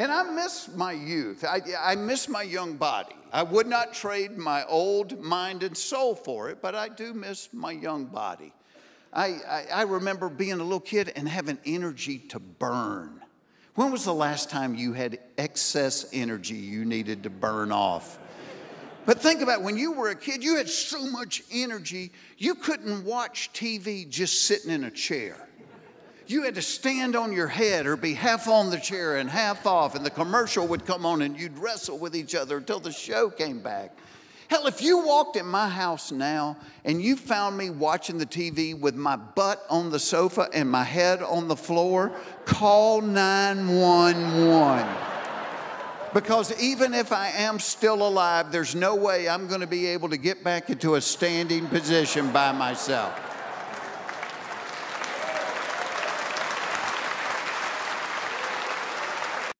And I miss my youth. I, I miss my young body. I would not trade my old mind and soul for it, but I do miss my young body. I, I, I remember being a little kid and having energy to burn. When was the last time you had excess energy you needed to burn off? But think about it, when you were a kid, you had so much energy, you couldn't watch TV just sitting in a chair you had to stand on your head or be half on the chair and half off, and the commercial would come on and you'd wrestle with each other until the show came back. Hell, if you walked in my house now and you found me watching the TV with my butt on the sofa and my head on the floor, call 911. because even if I am still alive, there's no way I'm going to be able to get back into a standing position by myself.